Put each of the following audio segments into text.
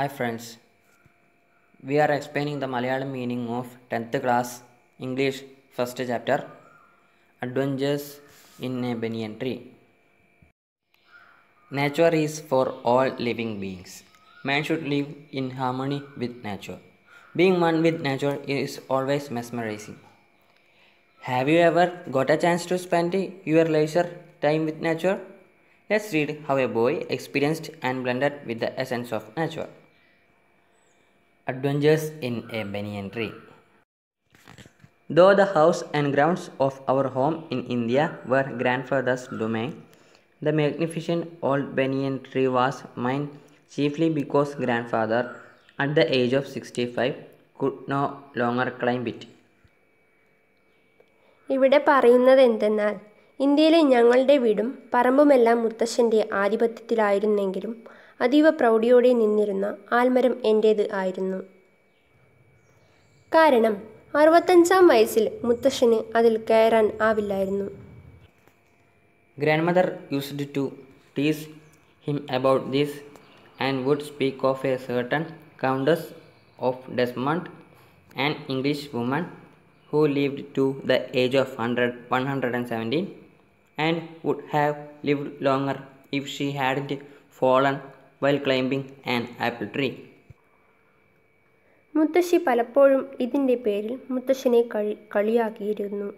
Hi friends, we are explaining the Malayalam meaning of 10th class English first chapter Adventures in a Banyan Tree. Nature is for all living beings. Man should live in harmony with nature. Being one with nature is always mesmerizing. Have you ever got a chance to spend your leisure time with nature? Let's read how a boy experienced and blended with the essence of nature. Adventures in a Banyan Tree. Though the house and grounds of our home in India were grandfather's domain, the magnificent old banyan tree was mine chiefly because grandfather, at the age of 65, could no longer climb it. ഇവിടെ പറയുന്നത് എന്തെന്നാൽ ഇന്ത്യയിലെ ഞങ്ങളുടെ വീടും പറമ്പുമെല്ലാം മുത്തശ്ശൻ്റെ ആധിപത്യത്തിലായിരുന്നെങ്കിലും അതീവ പ്രൗഢിയോടെ നിന്നിരുന്ന ആൽമരം എൻ്റേത് ആയിരുന്നു കാരണം അറുപത്തഞ്ചാം വയസ്സിൽ മുത്തശ്ശന് അതിൽ കയറാൻ ആവില്ലായിരുന്നു grandmother used to tease him about these and would speak of a certain countess of Desmond and English woman who lived to the age of hundred one hundred and seventeen and would have lived longer if she had fallen while climbing an apple tree മുത്തശ്ശി പലപ്പോഴും ഇതിൻ്റെ പേരിൽ മുത്തശ്ശനെ കളി കളിയാക്കിയിരുന്നു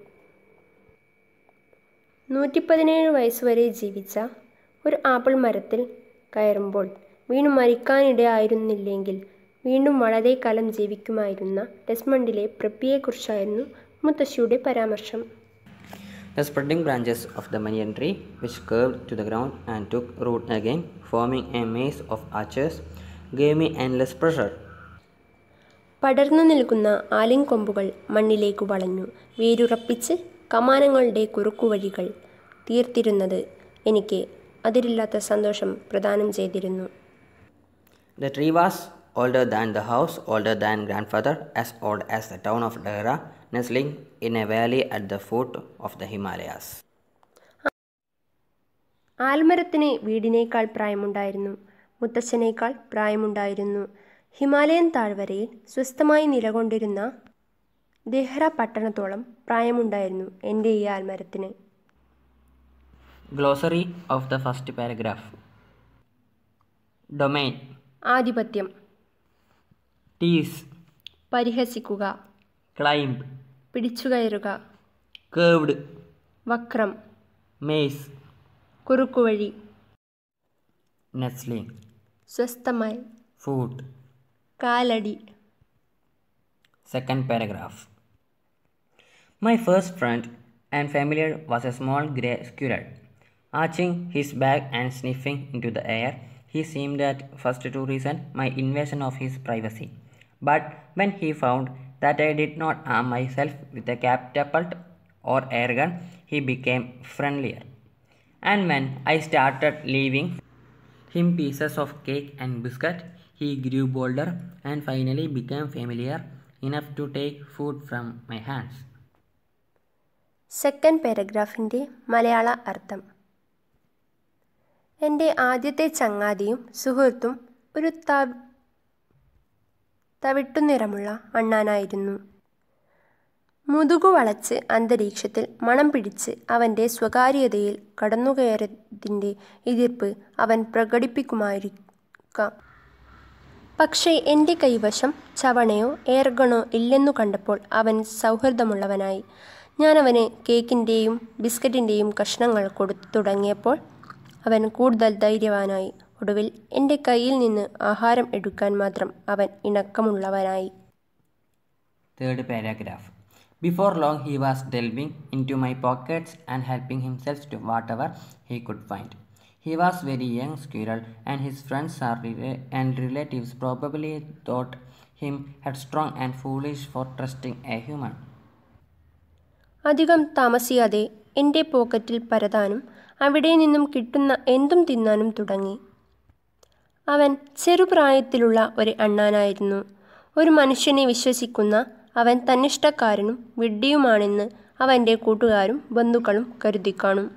നൂറ്റി പതിനേഴ് വയസ്സുവരെ ജീവിച്ച ഒരു ആപ്പിൾ മരത്തിൽ കയറുമ്പോൾ വീണ്ടും മരിക്കാനിടയായിരുന്നില്ലെങ്കിൽ വീണ്ടും വളരെ കാലം ജീവിക്കുമായിരുന്ന ഡെസ്മണ്ടിലെ പ്രപ്പിയെക്കുറിച്ചായിരുന്നു മുത്തശ്ശിയുടെ പരാമർശം The spreading branches of the banyan tree, which curved to the ground and took root again, forming a maze of arches, gave me endless pressure. പടർന്നു നിൽക്കുന്ന ആലിംകൊമ്പുകൾ മണ്ണിലേക്ക് വളഞ്ഞു വേരുറപ്പിച്ച് കമാനങ്ങളുടെ കുറുക്കുവഴികൾ തീർത്തിരുന്നത് എനിക്ക് അതിരില്ലാത്ത സന്തോഷം പ്രദാനം ചെയ്തിരുന്നു the tree was older than the house older than grandfather as old as the town of Dehra nestling in a valley at the foot of the Himalayas. ആൽമരത്തിന് വീടിനേക്കാൾ പ്രായമുണ്ടായിരുന്നു മുത്തശ്ശനേക്കാൾ പ്രായമുണ്ടായിരുന്നു ഹിമാലയൻ താഴ്വരയിൽ സ്വസ്ഥമായി നിലകൊണ്ടിരുന്ന ദെഹ്റ പട്ടണത്തോളം പ്രായമുണ്ടായിരുന്നു എൻ്റെ ഈ ആൽമരത്തിന് glossary of the first paragraph domain ആധിപത്യം ടീസ് പരിഹസിക്കുക ക്ലൈംബ് പിടിച്ചുകയറുക കേവ്ഡ് വക്രം മേസ് കുറുക്കുവഴി നെസ്ലി സ്വസ്ഥമായി ഫുഡ് കാലടി second paragraph my first friend and familiar was a small grey squirrel arching his back and sniffing into the air he seemed at first to resent my invasion of his privacy. But when he found that I did not arm myself with a catapult or air gun, he became friendlier. And when I started leaving him pieces of cake and biscuit, he grew bolder and finally became familiar enough to take food from my hands. Second പാരഗ്രാഫിൻ്റെ മലയാള അർത്ഥം എൻ്റെ ആദ്യത്തെ ചങ്ങാതിയും സുഹൃത്തും ഒരു തവിട്ടുനിറമുള്ള അണ്ണാനായിരുന്നു മുതുകു വളച്ച് അന്തരീക്ഷത്തിൽ മണം പിടിച്ച് അവൻ്റെ സ്വകാര്യതയിൽ കടന്നുകയറതിൻ്റെ എതിർപ്പ് അവൻ പ്രകടിപ്പിക്കുമായിരിക്കാം പക്ഷേ എൻ്റെ കൈവശം ചവണയോ ഏർഗണോ ഇല്ലെന്നു കണ്ടപ്പോൾ അവൻ സൗഹൃദമുള്ളവനായി ഞാൻ അവന് കേക്കിൻ്റെയും ബിസ്ക്കറ്റിൻ്റെയും കഷ്ണങ്ങൾ കൊടുത്തു തുടങ്ങിയപ്പോൾ അവൻ കൂടുതൽ ധൈര്യവാനായി ഒടുവിൽ എൻ്റെ കയ്യിൽ നിന്ന് ആഹാരം എടുക്കാൻ മാത്രം അവൻ ഇണക്കമുള്ളവനായി third paragraph before long he was delving into my pockets and helping himself to whatever he could find very young squirrel and his friends are and relatives relatives thought him headstrong and foolish for trusting a human അധികം താമസിയാതെ എൻ്റെ പോക്കറ്റിൽ പരതാനും അവിടെ നിന്നും കിട്ടുന്ന എന്തും തിന്നാനും തുടങ്ങി അവൻ ചെറുപ്രായത്തിലുള്ള ഒരു അണ്ണാനായിരുന്നു ഒരു മനുഷ്യനെ വിശ്വസിക്കുന്ന അവൻ തന്നിഷ്ടക്കാരനും വിഡ്ഢിയുമാണെന്ന് അവൻ്റെ കൂട്ടുകാരും ബന്ധുക്കളും കരുതിക്കാണും